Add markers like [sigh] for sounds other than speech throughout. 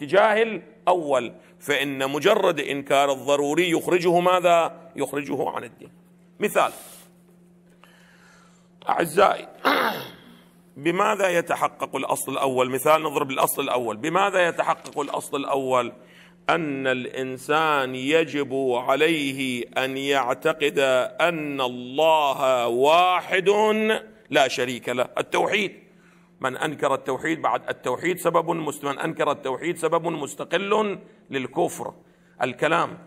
اتجاه الأول فإن مجرد إنكار الضروري يخرجه ماذا؟ يخرجه عن الدين مثال أعزائي [clears throat] بماذا يتحقق الأصل الأول مثال نضرب الأصل الأول بماذا يتحقق الأصل الأول أن الإنسان يجب عليه أن يعتقد أن الله واحد لا شريك له التوحيد من أنكر التوحيد بعد التوحيد سبب مست... من أنكر التوحيد سبب مستقل للكفر الكلام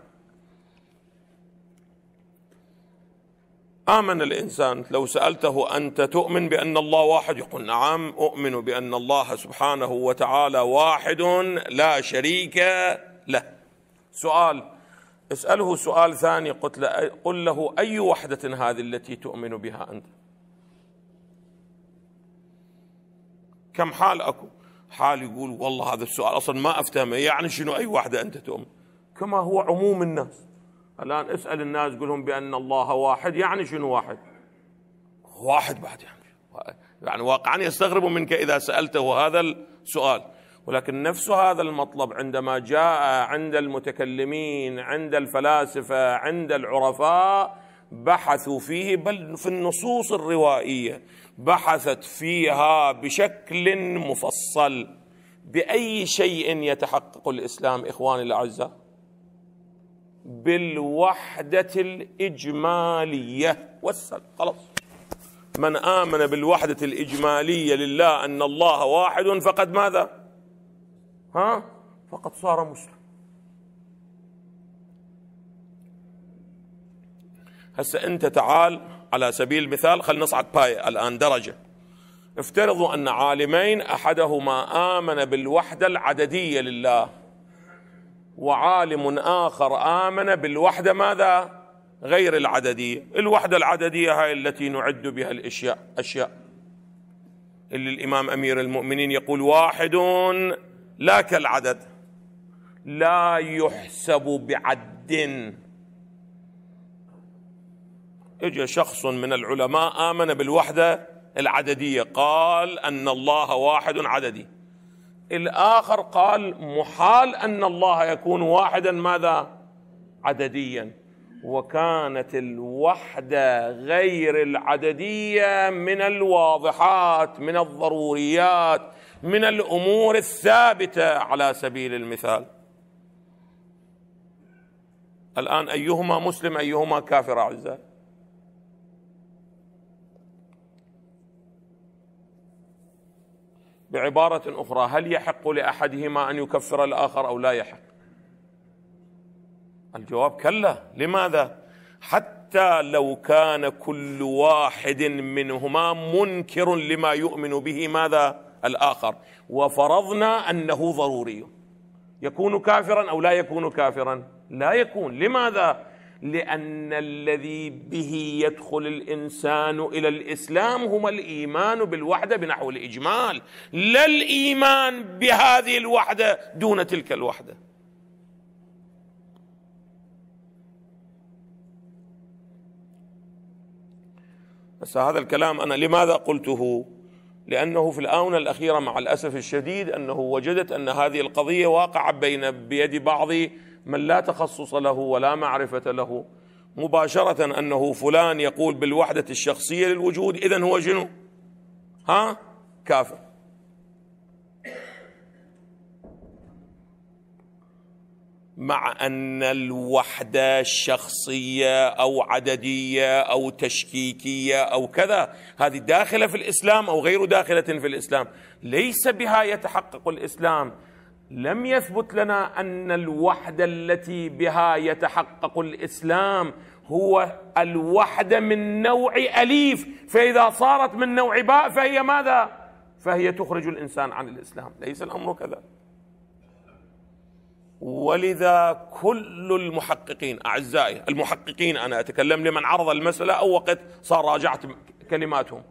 آمن الإنسان لو سألته أنت تؤمن بأن الله واحد يقول نعم أؤمن بأن الله سبحانه وتعالى واحد لا شريك له سؤال اسأله سؤال ثاني قل له أي وحدة هذه التي تؤمن بها أنت كم حال اكو حال يقول والله هذا السؤال اصلا ما افتهمه يعني شنو اي واحده انت تؤمن كما هو عموم الناس الان اسال الناس قل لهم بان الله واحد يعني شنو واحد واحد بعد يعني يعني واقعا يستغرب منك اذا سالته هذا السؤال ولكن نفس هذا المطلب عندما جاء عند المتكلمين عند الفلاسفه عند العرفاء بحثوا فيه بل في النصوص الروائيه بحثت فيها بشكل مفصل باي شيء يتحقق الاسلام اخواني الاعزاء بالوحده الاجماليه والسلام خلاص من امن بالوحده الاجماليه لله ان الله واحد فقد ماذا ها فقد صار مسلم هسه انت تعال على سبيل المثال خلينا نصعد باي الآن درجة افترضوا أن عالمين أحدهما آمن بالوحدة العددية لله وعالم آخر آمن بالوحدة ماذا؟ غير العددية الوحدة العددية هاي التي نعد بها الأشياء أشياء اللي الإمام أمير المؤمنين يقول واحد لا كالعدد لا يحسب بعد اجى شخص من العلماء آمن بالوحدة العددية قال أن الله واحد عددي الآخر قال محال أن الله يكون واحدا ماذا عدديا وكانت الوحدة غير العددية من الواضحات من الضروريات من الأمور الثابتة على سبيل المثال الآن أيهما مسلم أيهما كافر أعزائي بعبارة أخرى هل يحق لأحدهما أن يكفر الآخر أو لا يحق الجواب كلا لماذا حتى لو كان كل واحد منهما منكر لما يؤمن به ماذا الآخر وفرضنا أنه ضروري يكون كافرا أو لا يكون كافرا لا يكون لماذا لأن الذي به يدخل الإنسان إلى الإسلام هما الإيمان بالوحدة بنحو الإجمال لا الإيمان بهذه الوحدة دون تلك الوحدة بس هذا الكلام أنا لماذا قلته لأنه في الآونة الأخيرة مع الأسف الشديد أنه وجدت أن هذه القضية واقعة بين بيد بعض من لا تخصص له ولا معرفة له مباشرة أنه فلان يقول بالوحدة الشخصية للوجود إذا هو شنو ها كافر مع أن الوحدة الشخصية أو عددية أو تشكيكية أو كذا هذه داخلة في الإسلام أو غير داخلة في الإسلام ليس بها يتحقق الإسلام لم يثبت لنا ان الوحده التي بها يتحقق الاسلام هو الوحده من نوع اليف فاذا صارت من نوع باء فهي ماذا فهي تخرج الانسان عن الاسلام ليس الامر كذا ولذا كل المحققين اعزائي المحققين انا اتكلم لمن عرض المساله او وقت صار راجعت كلماتهم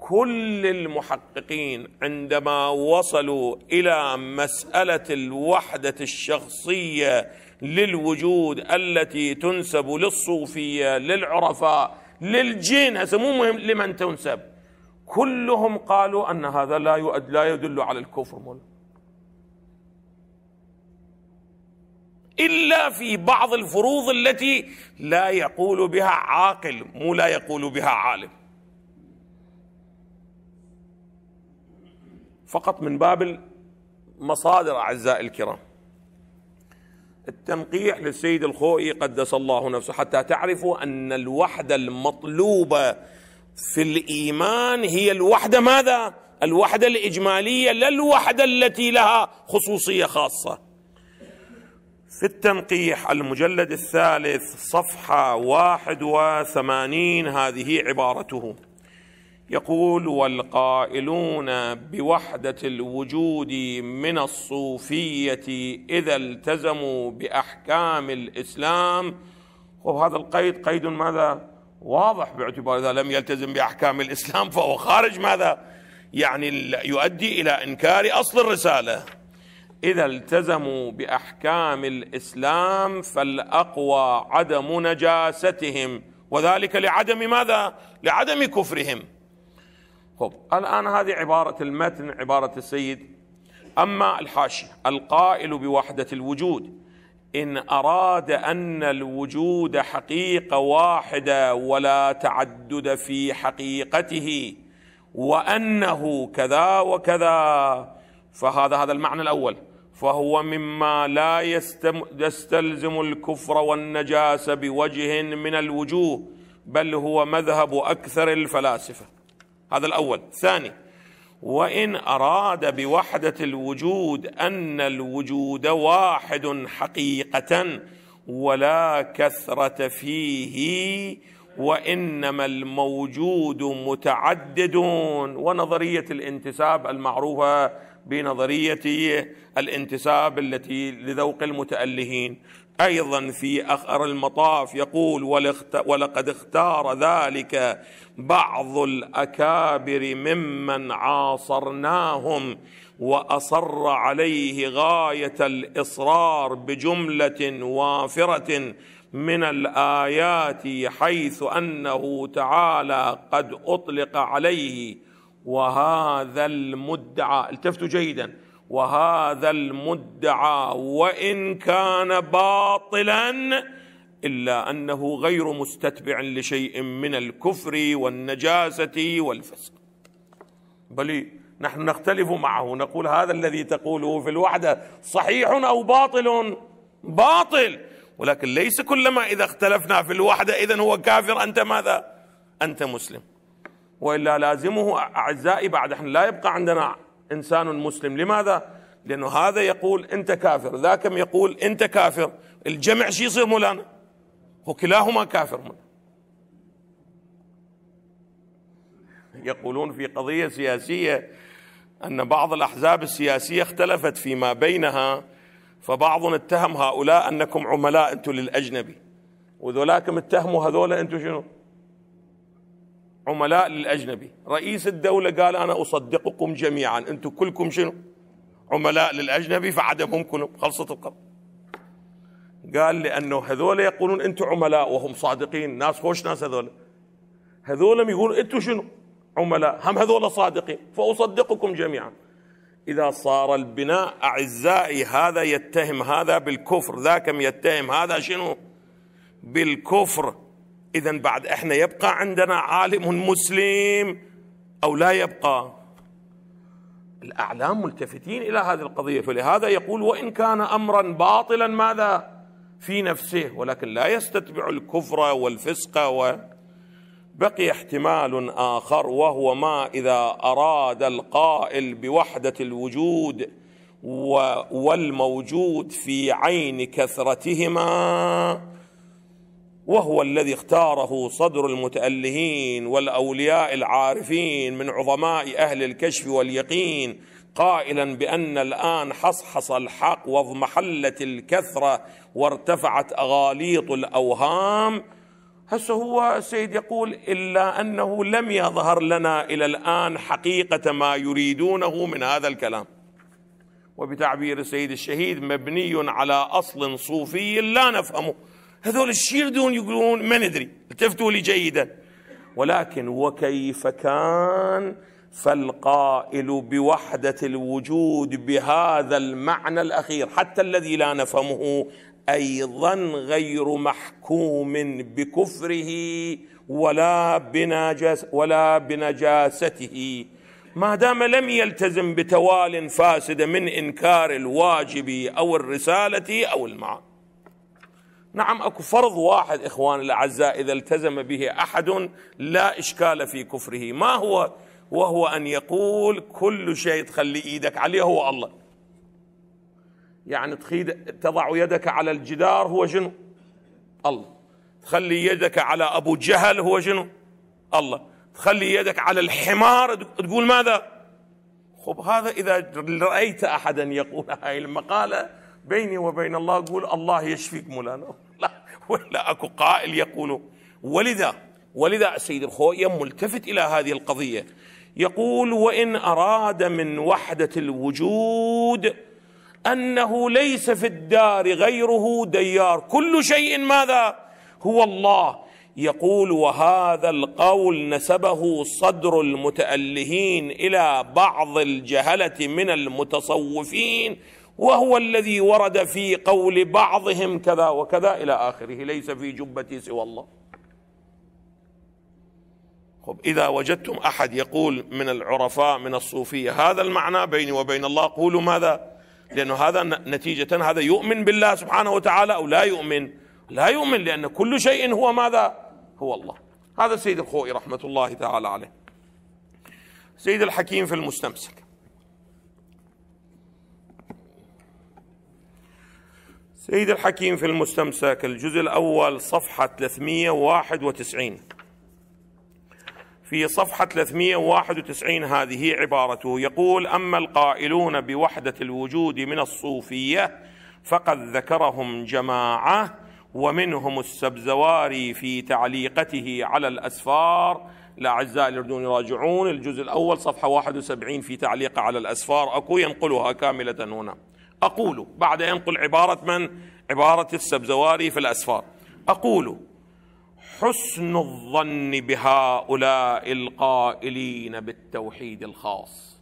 كل المحققين عندما وصلوا الى مساله الوحده الشخصيه للوجود التي تنسب للصوفيه للعرفاء للجن هسه مو مهم لمن تنسب كلهم قالوا ان هذا لا يؤد لا يدل على الكفر مول الا في بعض الفروض التي لا يقول بها عاقل مو لا يقول بها عالم فقط من باب المصادر أعزائي الكرام التنقيح للسيد الخوئي قدس الله نفسه حتى تعرفوا أن الوحدة المطلوبة في الإيمان هي الوحدة ماذا؟ الوحدة الإجمالية لا الوحدة التي لها خصوصية خاصة في التنقيح المجلد الثالث صفحة واحد وثمانين هذه عبارته يقول والقائلون بوحده الوجود من الصوفيه اذا التزموا باحكام الاسلام وهذا القيد قيد ماذا واضح باعتبار اذا لم يلتزم باحكام الاسلام فهو خارج ماذا يعني يؤدي الى انكار اصل الرساله اذا التزموا باحكام الاسلام فالاقوى عدم نجاستهم وذلك لعدم ماذا لعدم كفرهم خب الآن هذه عبارة المتن عبارة السيد أما الحاشية القائل بوحدة الوجود إن أراد أن الوجود حقيقة واحدة ولا تعدد في حقيقته وأنه كذا وكذا فهذا هذا المعنى الأول فهو مما لا يستم يستلزم الكفر والنجاس بوجه من الوجوه بل هو مذهب أكثر الفلاسفة هذا الاول ثاني وان اراد بوحده الوجود ان الوجود واحد حقيقه ولا كثره فيه وانما الموجود متعدد ونظريه الانتساب المعروفه بنظريه الانتساب التي لذوق المتالهين ايضا في اخر المطاف يقول ولقد اختار ذلك بعض الاكابر ممن عاصرناهم واصر عليه غايه الاصرار بجمله وافره من الايات حيث انه تعالى قد اطلق عليه وهذا المدعى التفتوا جيدا وهذا المدعى وان كان باطلا الا انه غير مستتبع لشيء من الكفر والنجاسه والفسق بل نحن نختلف معه نقول هذا الذي تقوله في الوحده صحيح او باطل باطل ولكن ليس كلما اذا اختلفنا في الوحده اذا هو كافر انت ماذا انت مسلم والا لازمه اعزائي بعد احنا لا يبقى عندنا انسان مسلم لماذا لانه هذا يقول انت كافر ذاك يقول انت كافر الجمع شو يصير مولانا هو كلاهما كافر مولانا يقولون في قضيه سياسيه ان بعض الاحزاب السياسيه اختلفت فيما بينها فبعض اتهم هؤلاء انكم عملاء انتم للاجنبي وذولاكم اتهموا هذول انتم شنو؟ عملاء للاجنبي رئيس الدوله قال انا اصدقكم جميعا انتم كلكم شنو عملاء للاجنبي فعدمهم كلهم خلصت القضيه قال لانه هذول يقولون انتم عملاء وهم صادقين ناس خوش ناس هذول هذول يقولون انتم شنو عملاء هم هذول صادقين فاصدقكم جميعا اذا صار البناء اعزائي هذا يتهم هذا بالكفر ذاك يتهم هذا شنو بالكفر اذا بعد احنا يبقى عندنا عالم مسلم او لا يبقى الاعلام ملتفتين الى هذه القضيه فلهذا يقول وان كان امرا باطلا ماذا في نفسه ولكن لا يستتبع الكفر والفسق و بقي احتمال اخر وهو ما اذا اراد القائل بوحده الوجود والموجود في عين كثرتهما وهو الذي اختاره صدر المتألهين والأولياء العارفين من عظماء أهل الكشف واليقين قائلا بأن الآن حصحص الحق واضمحلت الكثرة وارتفعت أغاليط الأوهام هسه هو السيد يقول إلا أنه لم يظهر لنا إلى الآن حقيقة ما يريدونه من هذا الكلام وبتعبير السيد الشهيد مبني على أصل صوفي لا نفهمه هذول الشيردون يقولون ما ندري التفتوا لي جيدا ولكن وكيف كان فالقائل بوحدة الوجود بهذا المعنى الأخير حتى الذي لا نفهمه أيضا غير محكوم بكفره ولا بنجاس ولا بنجاسته ما دام لم يلتزم بتوال فاسد من إنكار الواجب أو الرسالة أو المعنى نعم اكو فرض واحد اخواني الاعزاء اذا التزم به احد لا اشكال في كفره ما هو وهو ان يقول كل شيء تخلي ايدك عليه هو الله يعني تخيد تضع يدك على الجدار هو شنو الله تخلي يدك على ابو جهل هو شنو الله تخلي يدك على الحمار تقول ماذا خب هذا اذا رايت احدا يقول هاي المقاله بيني وبين الله أقول الله يشفيك مولانا لا ولا أكو قائل يقول ولذا ولذا سيد الخويا ملتفت إلى هذه القضية يقول وإن أراد من وحدة الوجود أنه ليس في الدار غيره ديار كل شيء ماذا هو الله يقول وهذا القول نسبه صدر المتألهين إلى بعض الجهلة من المتصوفين وهو الذي ورد في قول بعضهم كذا وكذا إلى آخره ليس في جبتي سوى الله خب إذا وجدتم أحد يقول من العرفاء من الصوفية هذا المعنى بيني وبين الله قولوا ماذا لأنه هذا نتيجة هذا يؤمن بالله سبحانه وتعالى أو لا يؤمن لا يؤمن لأن كل شيء هو ماذا هو الله هذا السيد الخوئي رحمة الله تعالى عليه سيد الحكيم في المستمسك سيد الحكيم في المستمسك الجزء الأول صفحة 391 في صفحة 391 هذه عبارته يقول أما القائلون بوحدة الوجود من الصوفية فقد ذكرهم جماعة ومنهم السبزواري في تعليقته على الأسفار الأعزاء اللي يريدون يراجعون الجزء الأول صفحة 71 في تعليقه على الأسفار أكو ينقلها كاملة هنا أقول بعد ينقل عبارة من عبارة السبزواري في الأسفار أقول حسن الظن بهؤلاء القائلين بالتوحيد الخاص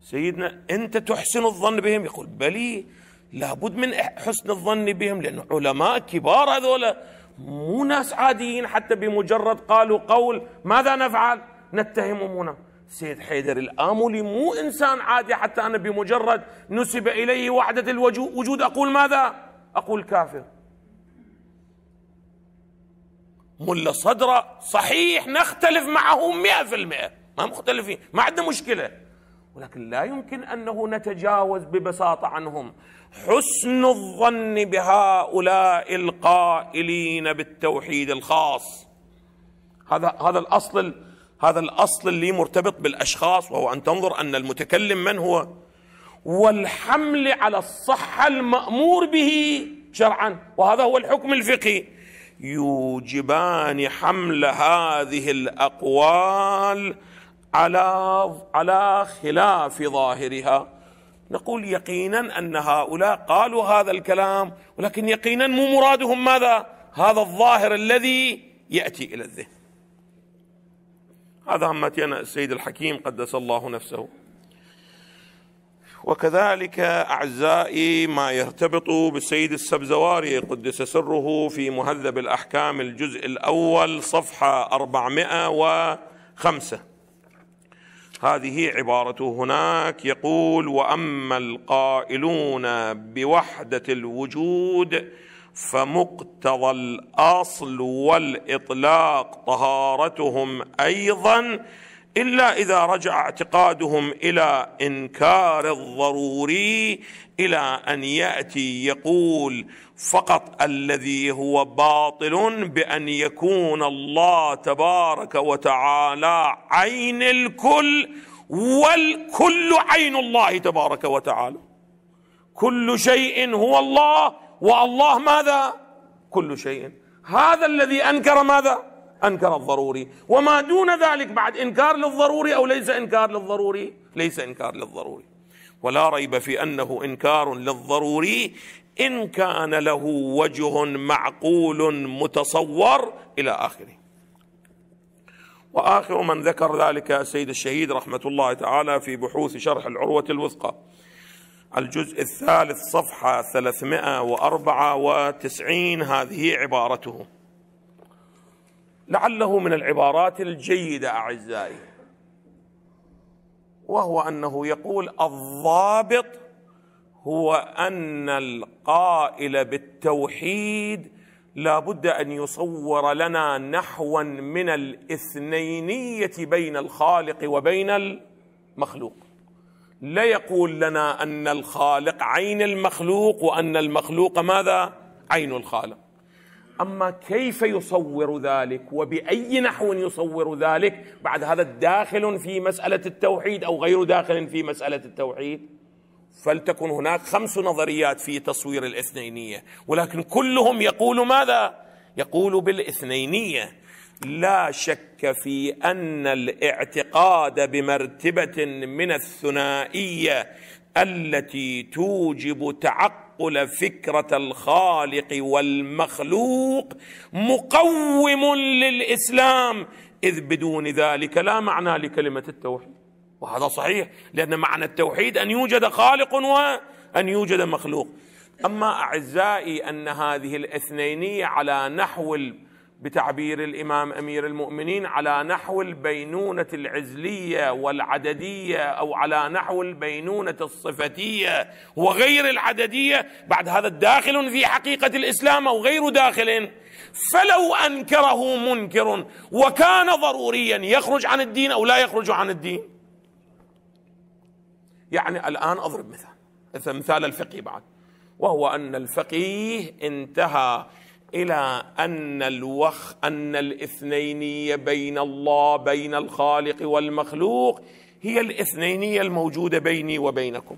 سيدنا أنت تحسن الظن بهم يقول بلي لابد من حسن الظن بهم لأن علماء كبار هذولا مو ناس عاديين حتى بمجرد قالوا قول ماذا نفعل نتهمهم هنا سيد حيدر الآملي مو إنسان عادي حتى أنا بمجرد نسب إليه وحدة الوجود أقول ماذا؟ أقول كافر ملا صدرة صحيح نختلف معه مئة في المئة ما مختلفين ما عندنا مشكلة ولكن لا يمكن أنه نتجاوز ببساطة عنهم حسن الظن بهؤلاء القائلين بالتوحيد الخاص هذا هذا الأصل هذا الأصل اللي مرتبط بالأشخاص وهو أن تنظر أن المتكلم من هو والحمل على الصحة المأمور به شرعا وهذا هو الحكم الفقهي يوجبان حمل هذه الأقوال على على خلاف ظاهرها نقول يقينا أن هؤلاء قالوا هذا الكلام ولكن يقينا مو مرادهم ماذا هذا الظاهر الذي يأتي إلى الذهن هذا همتي أنا السيد الحكيم قدس الله نفسه وكذلك أعزائي ما يرتبط بالسيد السبزواري قدس سره في مهذب الأحكام الجزء الأول صفحة 405 هذه عبارته هناك يقول وأما القائلون بوحدة الوجود فمقتضى الاصل والاطلاق طهارتهم ايضا الا اذا رجع اعتقادهم الى انكار الضروري الى ان ياتي يقول فقط الذي هو باطل بان يكون الله تبارك وتعالى عين الكل والكل عين الله تبارك وتعالى كل شيء هو الله والله ماذا كل شيء هذا الذي أنكر ماذا أنكر الضروري وما دون ذلك بعد إنكار للضروري أو ليس إنكار للضروري ليس إنكار للضروري ولا ريب في أنه إنكار للضروري إن كان له وجه معقول متصور إلى آخره وآخر من ذكر ذلك السيد الشهيد رحمة الله تعالى في بحوث شرح العروة الوثقى الجزء الثالث صفحة 394 هذه عبارته لعله من العبارات الجيدة أعزائي وهو أنه يقول الضابط هو أن القائل بالتوحيد لا بد أن يصور لنا نحوا من الاثنينية بين الخالق وبين المخلوق لا يقول لنا ان الخالق عين المخلوق وان المخلوق ماذا عين الخالق اما كيف يصور ذلك وباي نحو يصور ذلك بعد هذا داخل في مساله التوحيد او غير داخل في مساله التوحيد فلتكن هناك خمس نظريات في تصوير الاثنينيه ولكن كلهم يقول ماذا يقول بالاثنينيه لا شك في ان الاعتقاد بمرتبه من الثنائيه التي توجب تعقل فكره الخالق والمخلوق مقوم للاسلام اذ بدون ذلك لا معنى لكلمه التوحيد وهذا صحيح لان معنى التوحيد ان يوجد خالق وان يوجد مخلوق اما اعزائي ان هذه الاثنينيه على نحو بتعبير الامام امير المؤمنين على نحو البينونه العزليه والعدديه او على نحو البينونه الصفتيه وغير العدديه بعد هذا داخل في حقيقه الاسلام او غير داخل فلو انكره منكر وكان ضروريا يخرج عن الدين او لا يخرج عن الدين يعني الان اضرب مثال مثال الفقه بعد وهو ان الفقيه انتهى الى ان الوخ ان الاثنينيه بين الله بين الخالق والمخلوق هي الاثنينيه الموجوده بيني وبينكم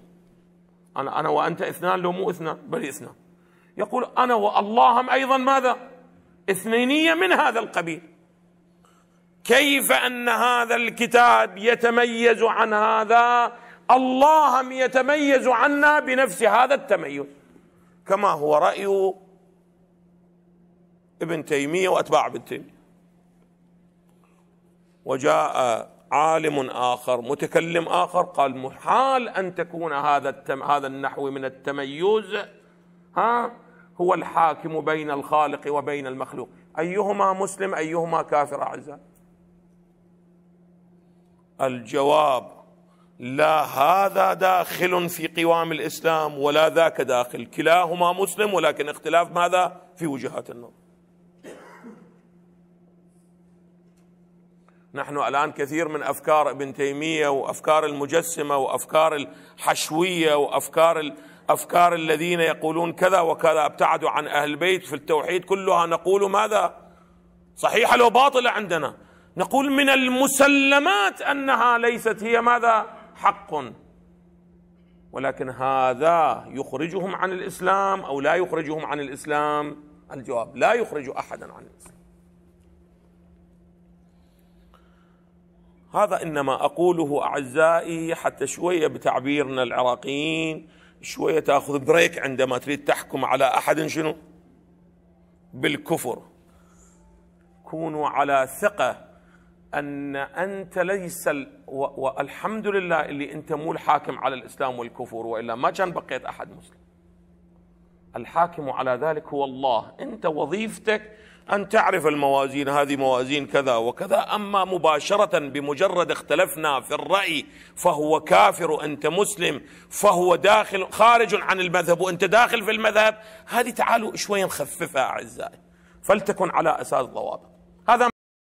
انا انا وانت اثنان لو مو اثنان بل اثنان يقول انا والله هم ايضا ماذا اثنينيه من هذا القبيل كيف ان هذا الكتاب يتميز عن هذا اللهم يتميز عنا بنفس هذا التميز كما هو راي ابن تيمية وأتباع ابن تيمية وجاء عالم آخر متكلم آخر قال محال أن تكون هذا التم هذا النحو من التميز ها هو الحاكم بين الخالق وبين المخلوق أيهما مسلم أيهما كافر أعزاء الجواب لا هذا داخل في قوام الاسلام ولا ذاك داخل كلاهما مسلم ولكن اختلاف ماذا في وجهات النظر نحن الآن كثير من أفكار ابن تيمية وأفكار المجسمة وأفكار الحشوية وأفكار أفكار الذين يقولون كذا وكذا ابتعدوا عن أهل البيت في التوحيد كلها نقول ماذا صحيحة لو باطلة عندنا نقول من المسلمات أنها ليست هي ماذا حق ولكن هذا يخرجهم عن الإسلام أو لا يخرجهم عن الإسلام الجواب لا يخرج أحدا عن الإسلام هذا إنما أقوله أعزائي حتى شوية بتعبيرنا العراقيين شوية تأخذ بريك عندما تريد تحكم على أحد شنو بالكفر كونوا على ثقة أن أنت ليس والحمد لله اللي أنت مو الحاكم على الإسلام والكفر وإلا ما كان بقيت أحد مسلم الحاكم على ذلك هو الله أنت وظيفتك أن تعرف الموازين هذه موازين كذا وكذا أما مباشرة بمجرد اختلفنا في الرأي فهو كافر أنت مسلم فهو داخل خارج عن المذهب وأنت داخل في المذهب هذه تعالوا شوي نخففها أعزائي فلتكن على أساس ضوابط